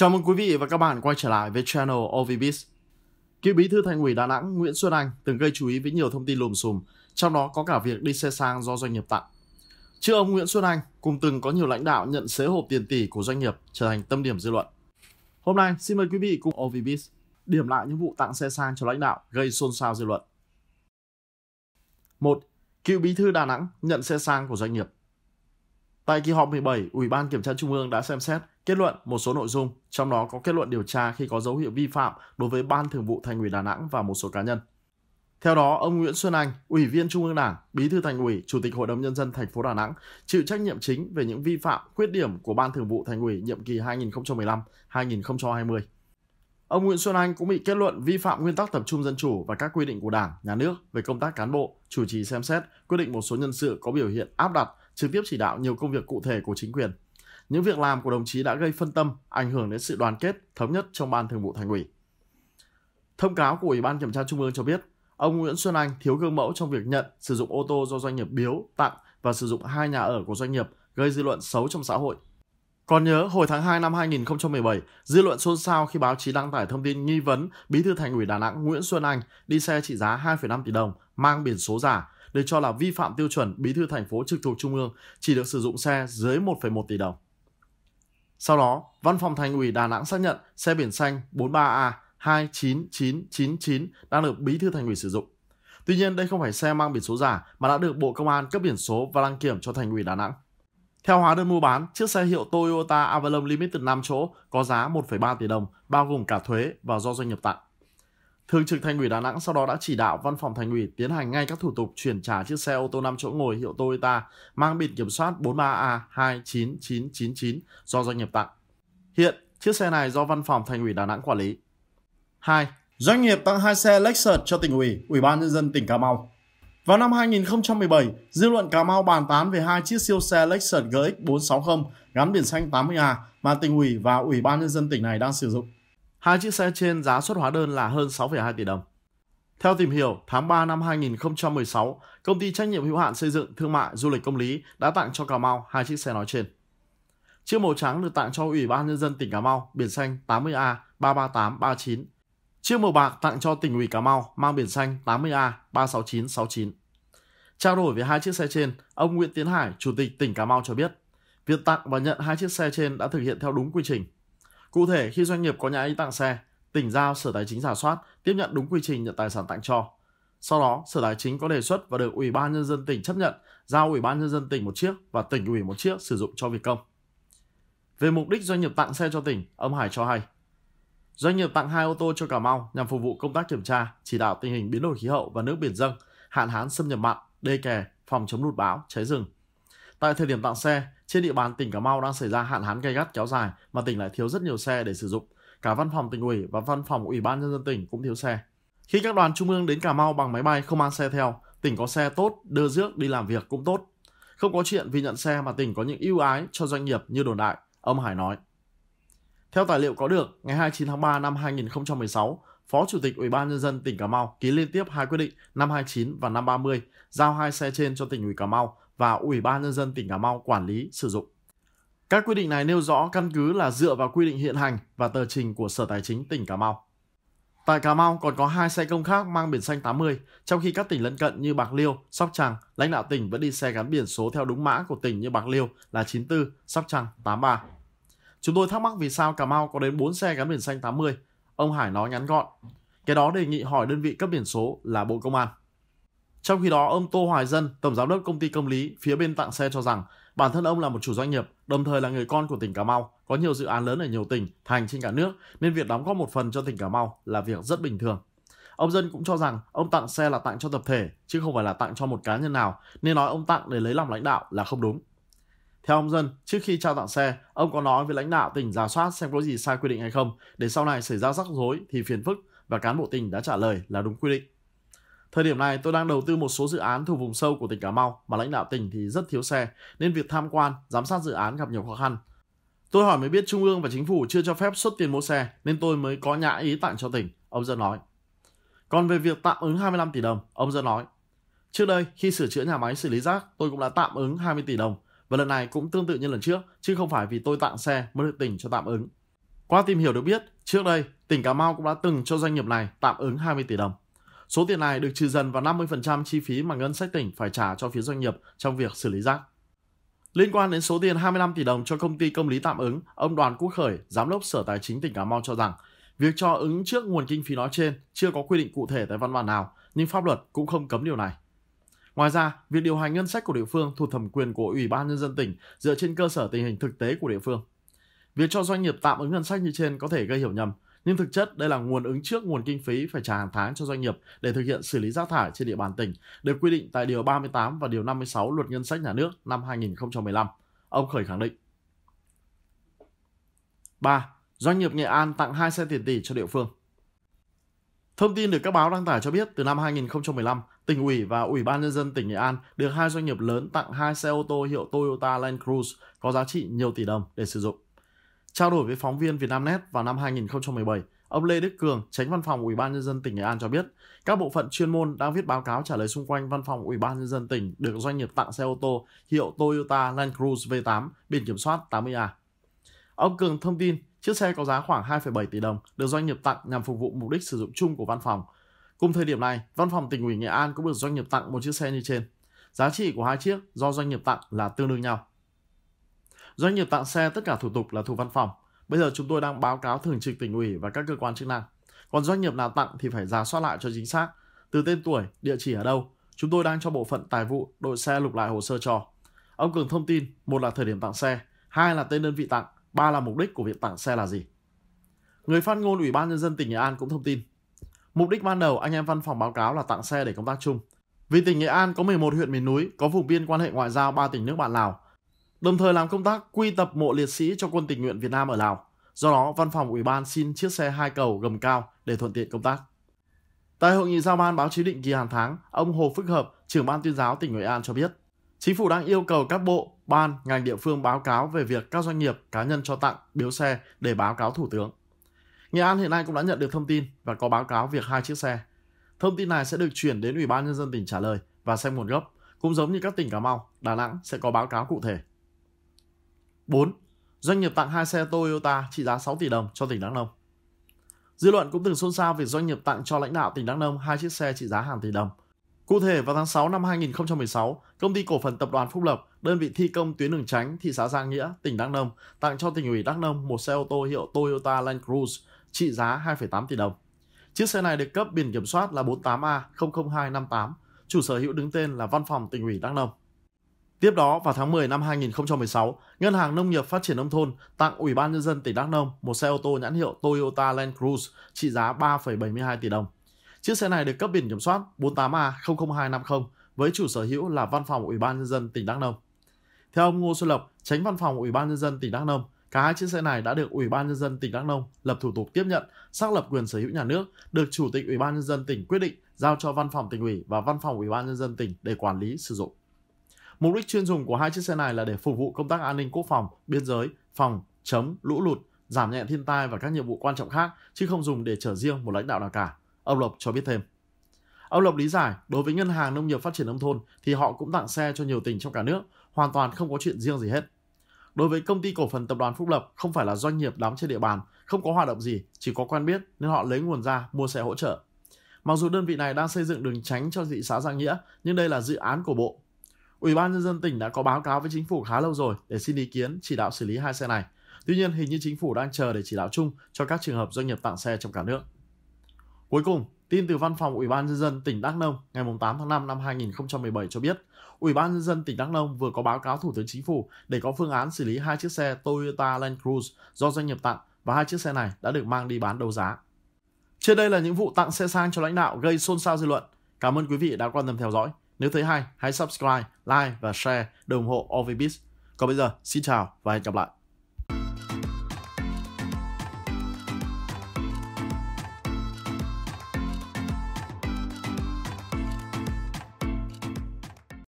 Chào mừng quý vị và các bạn quay trở lại với channel OVBiz. Cựu bí thư thành ủy Đà Nẵng Nguyễn Xuân Anh từng gây chú ý với nhiều thông tin lùm xùm, trong đó có cả việc đi xe sang do doanh nghiệp tặng. Trước ông Nguyễn Xuân Anh cùng từng có nhiều lãnh đạo nhận xế hộp tiền tỷ của doanh nghiệp trở thành tâm điểm dư luận. Hôm nay xin mời quý vị cùng OVBiz điểm lại những vụ tặng xe sang cho lãnh đạo gây xôn xao dư luận. 1. Cựu bí thư Đà Nẵng nhận xe sang của doanh nghiệp. Tại kỳ họp 17, Ủy ban Kiểm tra Trung ương đã xem xét kết luận một số nội dung, trong đó có kết luận điều tra khi có dấu hiệu vi phạm đối với Ban Thường vụ Thành ủy Đà Nẵng và một số cá nhân. Theo đó, ông Nguyễn Xuân Anh, Ủy viên Trung ương Đảng, Bí thư Thành ủy, Chủ tịch Hội đồng nhân dân thành phố Đà Nẵng, chịu trách nhiệm chính về những vi phạm, khuyết điểm của Ban Thường vụ Thành ủy nhiệm kỳ 2015-2020. Ông Nguyễn Xuân Anh cũng bị kết luận vi phạm nguyên tắc tập trung dân chủ và các quy định của Đảng, nhà nước về công tác cán bộ, chủ trì xem xét, quyết định một số nhân sự có biểu hiện áp đặt, trực tiếp chỉ đạo nhiều công việc cụ thể của chính quyền. Những việc làm của đồng chí đã gây phân tâm, ảnh hưởng đến sự đoàn kết, thống nhất trong ban thường vụ thành ủy. Thông cáo của Ủy ban Kiểm tra Trung ương cho biết, ông Nguyễn Xuân Anh thiếu gương mẫu trong việc nhận, sử dụng ô tô do doanh nghiệp biếu, tặng và sử dụng hai nhà ở của doanh nghiệp, gây dư luận xấu trong xã hội. Còn nhớ, hồi tháng 2 năm 2017, dư luận xôn xao khi báo chí đăng tải thông tin nghi vấn Bí thư Thành ủy Đà Nẵng Nguyễn Xuân Anh đi xe trị giá 2,5 tỷ đồng mang biển số giả được cho là vi phạm tiêu chuẩn bí thư thành phố trực thuộc trung ương chỉ được sử dụng xe dưới 1,1 tỷ đồng. Sau đó, Văn phòng Thành ủy Đà Nẵng xác nhận xe biển xanh 43A 29999 đang được bí thư thành ủy sử dụng. Tuy nhiên, đây không phải xe mang biển số giả mà đã được Bộ Công an cấp biển số và đăng kiểm cho Thành ủy Đà Nẵng. Theo hóa đơn mua bán, chiếc xe hiệu Toyota Avalon Limited 5 chỗ có giá 1,3 tỷ đồng, bao gồm cả thuế và do doanh nghiệp tặng. Thường trực Thành ủy Đà Nẵng sau đó đã chỉ đạo Văn phòng Thành ủy tiến hành ngay các thủ tục chuyển trả chiếc xe ô tô 5 chỗ ngồi hiệu Toyota mang biển kiểm soát 43A29999 do doanh nghiệp tặng. Hiện, chiếc xe này do Văn phòng Thành ủy Đà Nẵng quản lý. 2. Doanh nghiệp tặng hai xe Lexus cho tỉnh ủy, Ủy ban nhân dân tỉnh Cà Mau. Vào năm 2017, dư luận Cà Mau bàn tán về hai chiếc siêu xe Lexus GX460 gắn biển xanh 80A mà tỉnh ủy và Ủy ban nhân dân tỉnh này đang sử dụng. Hai chiếc xe trên giá xuất hóa đơn là hơn 6,2 tỷ đồng. Theo tìm hiểu, tháng 3 năm 2016, công ty trách nhiệm hữu hạn xây dựng thương mại du lịch công lý đã tặng cho Cà Mau hai chiếc xe nói trên. Chiếc màu trắng được tặng cho Ủy ban nhân dân tỉnh Cà Mau biển xanh 80A 33839. Chiếc màu bạc tặng cho tỉnh ủy Cà Mau mang biển xanh 80A 36969. Trao đổi với hai chiếc xe trên, ông Nguyễn Tiến Hải, Chủ tịch tỉnh Cà Mau cho biết, việc tặng và nhận hai chiếc xe trên đã thực hiện theo đúng quy trình. Cụ thể, khi doanh nghiệp có nhà in tặng xe, tỉnh giao Sở Tài chính giả soát, tiếp nhận đúng quy trình nhận tài sản tặng cho. Sau đó, Sở Tài chính có đề xuất và được Ủy ban nhân dân tỉnh chấp nhận, giao Ủy ban nhân dân tỉnh một chiếc và tỉnh ủy một chiếc sử dụng cho việc công. Về mục đích doanh nghiệp tặng xe cho tỉnh, ông Hải cho hay. Doanh nghiệp tặng hai ô tô cho Cà Mau nhằm phục vụ công tác kiểm tra, chỉ đạo tình hình biến đổi khí hậu và nước biển dân, hạn hán xâm nhập mặn, đê kè, phòng chống lụt bão, cháy rừng. Tại thời điểm tặng xe, trên địa bàn tỉnh Cà Mau đang xảy ra hạn hán gay gắt kéo dài mà tỉnh lại thiếu rất nhiều xe để sử dụng. Cả văn phòng tỉnh ủy và văn phòng ủy ban nhân dân tỉnh cũng thiếu xe. Khi các đoàn trung ương đến Cà Mau bằng máy bay không mang xe theo, tỉnh có xe tốt, đưa rước đi làm việc cũng tốt. Không có chuyện vì nhận xe mà tỉnh có những ưu ái cho doanh nghiệp như đồn đại, ông Hải nói. Theo tài liệu có được, ngày 29 tháng 3 năm 2016, Phó Chủ tịch Ủy ban Nhân dân tỉnh Cà Mau ký liên tiếp hai quyết định năm 29 và năm 30, giao hai xe trên cho tỉnh ủy Cà Mau và Ủy ban Nhân dân tỉnh Cà Mau quản lý sử dụng. Các quy định này nêu rõ căn cứ là dựa vào quy định hiện hành và tờ trình của Sở Tài chính tỉnh Cà Mau. Tại Cà Mau còn có hai xe công khác mang biển xanh 80, trong khi các tỉnh lân cận như Bạc Liêu, Sóc Trăng, lãnh đạo tỉnh vẫn đi xe gắn biển số theo đúng mã của tỉnh như Bạc Liêu là 94, Sóc Trăng 83. Chúng tôi thắc mắc vì sao Cà Mau có đến 4 xe gắn biển xanh 80. Ông Hải nói ngắn gọn. Cái đó đề nghị hỏi đơn vị cấp biển số là Bộ Công an. Trong khi đó, ông Tô Hoài Dân, tổng giám đốc công ty công lý phía bên tặng xe cho rằng bản thân ông là một chủ doanh nghiệp, đồng thời là người con của tỉnh Cà Mau, có nhiều dự án lớn ở nhiều tỉnh, thành trên cả nước, nên việc đóng góp một phần cho tỉnh Cà Mau là việc rất bình thường. Ông Dân cũng cho rằng ông tặng xe là tặng cho tập thể, chứ không phải là tặng cho một cá nhân nào, nên nói ông tặng để lấy lòng lãnh đạo là không đúng. Theo ông Dân, trước khi trao tặng xe, ông có nói với lãnh đạo tỉnh giả soát xem có gì sai quy định hay không, để sau này xảy ra rắc rối thì phiền phức và cán bộ tỉnh đã trả lời là đúng quy định. Thời điểm này tôi đang đầu tư một số dự án thuộc vùng sâu của tỉnh Cà Mau mà lãnh đạo tỉnh thì rất thiếu xe nên việc tham quan, giám sát dự án gặp nhiều khó khăn. Tôi hỏi mới biết Trung ương và Chính phủ chưa cho phép xuất tiền mua xe nên tôi mới có nhã ý tặng cho tỉnh, ông Dân nói. Còn về việc tạm ứng 25 tỷ đồng, ông Dân nói. Trước đây khi sửa chữa nhà máy xử lý rác tôi cũng đã tạm ứng 20 tỷ đồng và lần này cũng tương tự như lần trước chứ không phải vì tôi tặng xe mới được tỉnh cho tạm ứng. Qua tìm hiểu được biết, trước đây tỉnh Cà Mau cũng đã từng cho doanh nghiệp này tạm ứng 20 tỷ đồng. Số tiền này được trừ dần vào 50% chi phí mà ngân sách tỉnh phải trả cho phía doanh nghiệp trong việc xử lý rác. Liên quan đến số tiền 25 tỷ đồng cho công ty công lý tạm ứng, ông Đoàn Quốc Khởi, Giám đốc Sở Tài chính tỉnh Cà Mau cho rằng, việc cho ứng trước nguồn kinh phí nói trên chưa có quy định cụ thể tại văn bản nào, nhưng pháp luật cũng không cấm điều này. Ngoài ra, việc điều hành ngân sách của địa phương thuộc thẩm quyền của Ủy ban Nhân dân tỉnh dựa trên cơ sở tình hình thực tế của địa phương. Việc cho doanh nghiệp tạm ứng ngân sách như trên có thể gây hiểu nhầm, nhưng thực chất đây là nguồn ứng trước nguồn kinh phí phải trả hàng tháng cho doanh nghiệp để thực hiện xử lý rác thải trên địa bàn tỉnh được quy định tại Điều 38 và Điều 56 Luật Ngân sách Nhà nước năm 2015. Ông Khởi khẳng định. 3. Doanh nghiệp Nghệ An tặng 2 xe tiền tỷ cho địa phương. Thông tin được các báo đăng tải cho biết, từ năm 2015, tỉnh ủy và ủy ban nhân dân tỉnh Nghệ An được hai doanh nghiệp lớn tặng hai xe ô tô hiệu Toyota Land Cruiser có giá trị nhiều tỷ đồng để sử dụng. Trao đổi với phóng viên Vietnamnet vào năm 2017, ông Lê Đức Cường, tránh văn phòng Ủy ban nhân dân tỉnh Nghệ An cho biết, các bộ phận chuyên môn đang viết báo cáo trả lời xung quanh văn phòng Ủy ban nhân dân tỉnh được doanh nghiệp tặng xe ô tô hiệu Toyota Land Cruiser V8 biển kiểm soát 80A. Ông Cường thông tin chiếc xe có giá khoảng 2,7 tỷ đồng được doanh nghiệp tặng nhằm phục vụ mục đích sử dụng chung của văn phòng. Cùng thời điểm này, văn phòng tỉnh ủy Nghệ An cũng được doanh nghiệp tặng một chiếc xe như trên. Giá trị của hai chiếc do doanh nghiệp tặng là tương đương nhau. Doanh nghiệp tặng xe tất cả thủ tục là thủ văn phòng. Bây giờ chúng tôi đang báo cáo thường trực tỉnh ủy và các cơ quan chức năng. Còn doanh nghiệp nào tặng thì phải giả soát lại cho chính xác. Từ tên tuổi, địa chỉ ở đâu. Chúng tôi đang cho bộ phận tài vụ, đội xe lục lại hồ sơ cho. Ông Cường thông tin, một là thời điểm tặng xe, hai là tên đơn vị tặng, ba là mục đích của việc tặng xe là gì. Người phát ngôn Ủy ban Nhân dân tỉnh Nghệ An cũng thông tin. Mục đích ban đầu anh em văn phòng báo cáo là tặng xe để công tác chung. Vì tỉnh Nghệ An có 11 huyện miền núi, có vùng biên quan hệ ngoại giao ba tỉnh nước bạn Lào, đồng thời làm công tác quy tập mộ liệt sĩ cho quân tình nguyện Việt Nam ở Lào. Do đó, văn phòng ủy ban xin chiếc xe hai cầu gầm cao để thuận tiện công tác. Tại hội nghị giao ban báo chí định kỳ hàng tháng, ông Hồ Phức Hợp, trưởng ban tuyên giáo tỉnh Nghệ An cho biết, chính phủ đang yêu cầu các bộ, ban, ngành địa phương báo cáo về việc các doanh nghiệp, cá nhân cho tặng biếu xe để báo cáo thủ tướng. Nghệ An hiện nay cũng đã nhận được thông tin và có báo cáo việc hai chiếc xe. Thông tin này sẽ được chuyển đến Ủy ban nhân dân tỉnh trả lời và xem nguồn gốc, cũng giống như các tỉnh Cà Mau, Đà Nẵng sẽ có báo cáo cụ thể. 4. Doanh nghiệp tặng hai xe ô tô Toyota trị giá 6 tỷ đồng cho tỉnh Đắk Nông. Dư luận cũng từng xôn xao về doanh nghiệp tặng cho lãnh đạo tỉnh Đắk Nông hai chiếc xe trị giá hàng tỷ đồng. Cụ thể, vào tháng 6 năm 2016, công ty cổ phần tập đoàn Phúc Lộc, đơn vị thi công tuyến đường tránh thị xã Giang Nghĩa, tỉnh Đắk Nông, tặng cho tỉnh ủy Đắk Nông một xe ô tô hiệu Toyota Land Cruise trị giá 2,8 tỷ đồng. Chiếc xe này được cấp biển kiểm soát là 48A00258, chủ sở hữu đứng tên là Văn phòng tỉnh ủy Đắk Nông. Tiếp đó, vào tháng 10 năm 2016, Ngân hàng Nông nghiệp Phát triển Nông thôn tặng Ủy ban Nhân dân tỉnh Đắk Nông một xe ô tô nhãn hiệu Toyota Land Cruise trị giá 3,72 tỷ đồng. Chiếc xe này được cấp biển kiểm soát 48A00250 với chủ sở hữu là Văn phòng Ủy ban Nhân dân tỉnh Đắk Nông. Theo ông Ngô Xuân Lộc, tránh Văn phòng Ủy ban Nhân dân tỉnh Đắk Nông, cả hai chiếc xe này đã được Ủy ban Nhân dân tỉnh Đắk Nông lập thủ tục tiếp nhận, xác lập quyền sở hữu nhà nước, được Chủ tịch Ủy ban Nhân dân tỉnh quyết định giao cho Văn phòng tỉnh ủy và Văn phòng Ủy ban Nhân dân tỉnh để quản lý sử dụng. Mục đích chuyên dùng của hai chiếc xe này là để phục vụ công tác an ninh quốc phòng, biên giới, phòng, chống, lũ lụt, giảm nhẹ thiên tai và các nhiệm vụ quan trọng khác, chứ không dùng để chở riêng một lãnh đạo nào cả. Ông Lộc cho biết thêm. Ông Lộc lý giải, đối với Ngân hàng Nông nghiệp Phát triển Nông thôn thì họ cũng tặng xe cho nhiều tỉnh trong cả nước, hoàn toàn không có chuyện riêng gì hết. Đối với công ty cổ phần tập đoàn Phúc Lập không phải là doanh nghiệp đóng trên địa bàn, không có hoạt động gì, chỉ có quen biết nên họ lấy nguồn ra mua xe hỗ trợ. Mặc dù đơn vị này đang xây dựng đường tránh cho thị xã Giang Nghĩa, nhưng đây là dự án của bộ Ủy ban nhân dân tỉnh đã có báo cáo với chính phủ khá lâu rồi để xin ý kiến chỉ đạo xử lý hai xe này. Tuy nhiên, hình như chính phủ đang chờ để chỉ đạo chung cho các trường hợp doanh nghiệp tặng xe trong cả nước. Cuối cùng, tin từ Văn phòng Ủy ban nhân dân tỉnh Đắk Nông ngày 8 tháng 5 năm 2017 cho biết, Ủy ban nhân dân tỉnh Đắk Nông vừa có báo cáo Thủ tướng Chính phủ để có phương án xử lý hai chiếc xe Toyota Land Cruiser do doanh nghiệp tặng và hai chiếc xe này đã được mang đi bán đấu giá. Trên đây là những vụ tặng xe sang cho lãnh đạo gây xôn xao dư luận. Cảm ơn quý vị đã quan tâm theo dõi. Nếu thấy hay, hãy subscribe, like và share để ủng hộ Orbibis. Còn bây giờ, xin chào và hẹn gặp lại.